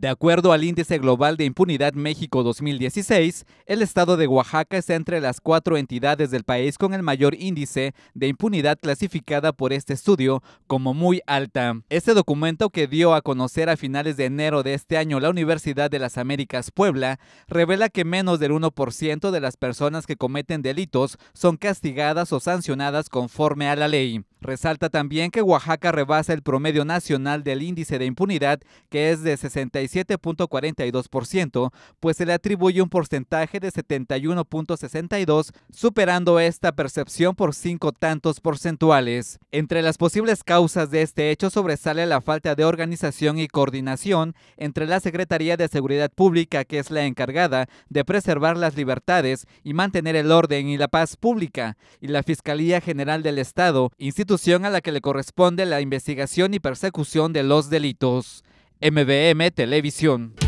De acuerdo al Índice Global de Impunidad México 2016, el estado de Oaxaca es entre las cuatro entidades del país con el mayor índice de impunidad clasificada por este estudio como muy alta. Este documento que dio a conocer a finales de enero de este año la Universidad de las Américas Puebla revela que menos del 1% de las personas que cometen delitos son castigadas o sancionadas conforme a la ley. Resalta también que Oaxaca rebasa el promedio nacional del índice de impunidad, que es de 67.42%, pues se le atribuye un porcentaje de 71.62, superando esta percepción por cinco tantos porcentuales. Entre las posibles causas de este hecho sobresale la falta de organización y coordinación entre la Secretaría de Seguridad Pública, que es la encargada de preservar las libertades y mantener el orden y la paz pública, y la Fiscalía General del Estado, institución a la que le corresponde la investigación y persecución de los delitos. MBM Televisión.